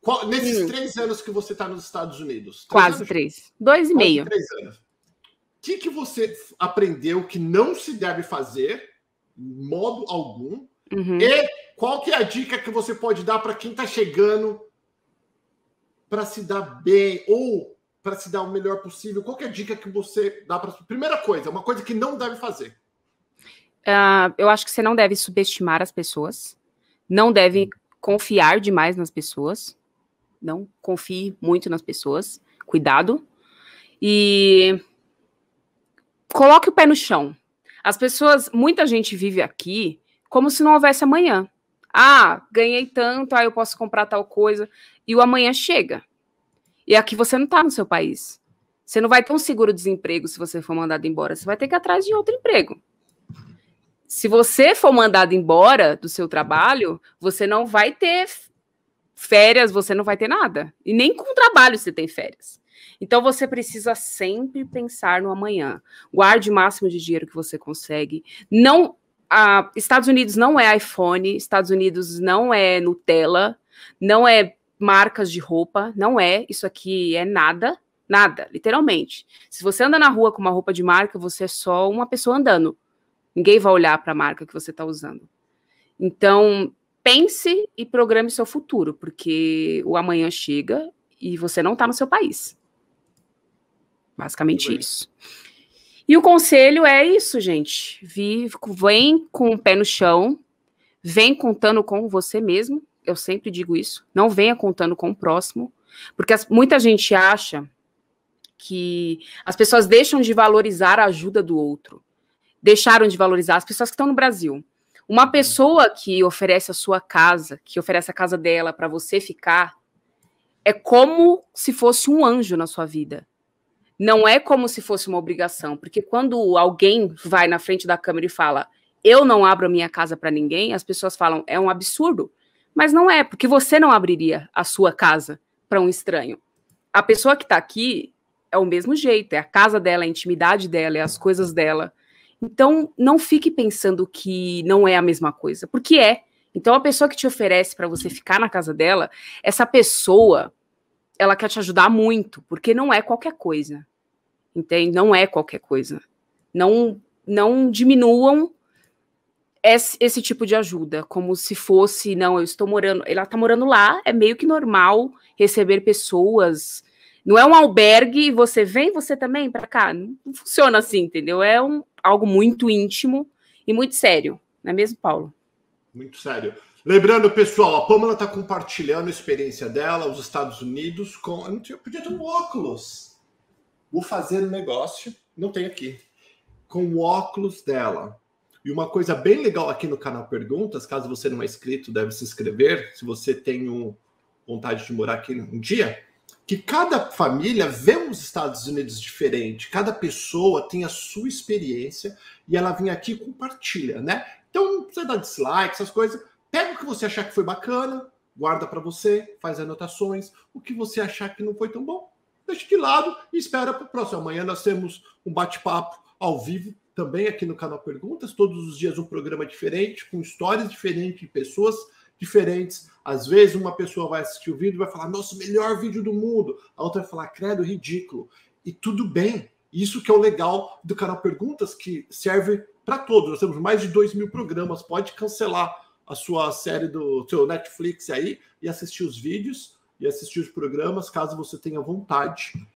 Qual, nesses hum. três anos que você está nos Estados Unidos? Três Quase anos? três. Dois e meio. Três anos. O que, que você aprendeu que não se deve fazer, modo algum? Uhum. E qual que é a dica que você pode dar para quem está chegando para se dar bem ou para se dar o melhor possível? Qual é a dica que você dá para primeira coisa? Uma coisa que não deve fazer. Uh, eu acho que você não deve subestimar as pessoas, não deve hum. confiar demais nas pessoas não confie muito nas pessoas. Cuidado. E coloque o pé no chão. As pessoas, muita gente vive aqui como se não houvesse amanhã. Ah, ganhei tanto, aí ah, eu posso comprar tal coisa. E o amanhã chega. E aqui você não está no seu país. Você não vai ter um seguro-desemprego se você for mandado embora. Você vai ter que ir atrás de outro emprego. Se você for mandado embora do seu trabalho, você não vai ter férias você não vai ter nada. E nem com trabalho você tem férias. Então você precisa sempre pensar no amanhã. Guarde o máximo de dinheiro que você consegue. Não a, Estados Unidos não é iPhone, Estados Unidos não é Nutella, não é marcas de roupa, não é. Isso aqui é nada, nada, literalmente. Se você anda na rua com uma roupa de marca, você é só uma pessoa andando. Ninguém vai olhar para a marca que você está usando. Então, pense e programe seu futuro, porque o amanhã chega e você não está no seu país. Basicamente isso. E o conselho é isso, gente. Vive, vem com o pé no chão, vem contando com você mesmo. Eu sempre digo isso. Não venha contando com o próximo, porque as, muita gente acha que as pessoas deixam de valorizar a ajuda do outro. Deixaram de valorizar as pessoas que estão no Brasil. Uma pessoa que oferece a sua casa, que oferece a casa dela para você ficar, é como se fosse um anjo na sua vida. Não é como se fosse uma obrigação, porque quando alguém vai na frente da câmera e fala: "Eu não abro a minha casa para ninguém", as pessoas falam: "É um absurdo". Mas não é, porque você não abriria a sua casa para um estranho. A pessoa que está aqui é o mesmo jeito, é a casa dela, a intimidade dela, é as coisas dela. Então, não fique pensando que não é a mesma coisa, porque é. Então, a pessoa que te oferece para você ficar na casa dela, essa pessoa, ela quer te ajudar muito, porque não é qualquer coisa. Entende? Não é qualquer coisa. Não, não diminuam esse, esse, tipo de ajuda, como se fosse, não, eu estou morando, ela está morando lá, é meio que normal receber pessoas. Não é um albergue e você vem, você também para cá. Não funciona assim, entendeu? É um, algo muito íntimo e muito sério, não é mesmo, Paulo? Muito sério. Lembrando, pessoal, a Pamela está compartilhando a experiência dela, os Estados Unidos, com. Eu, podia ter um óculos. Vou fazer um negócio, não tem aqui. Com o óculos dela. E uma coisa bem legal aqui no canal Perguntas, caso você não é inscrito, deve se inscrever. Se você tem um, vontade de morar aqui um dia, que cada família vê os Estados Unidos diferente, cada pessoa tem a sua experiência e ela vem aqui e compartilha, né? Então, não precisa dar dislike, essas coisas. Pega o que você achar que foi bacana, guarda para você, faz anotações. O que você achar que não foi tão bom, deixa de lado e espera para o próximo. Amanhã nós temos um bate-papo ao vivo também aqui no canal Perguntas. Todos os dias um programa diferente, com histórias diferentes de pessoas diferentes. Às vezes uma pessoa vai assistir o vídeo e vai falar, nossa, melhor vídeo do mundo. A outra vai falar, credo, ridículo. E tudo bem. Isso que é o legal do canal Perguntas, que serve para todos. Nós temos mais de dois mil programas. Pode cancelar a sua série do seu Netflix aí e assistir os vídeos e assistir os programas, caso você tenha vontade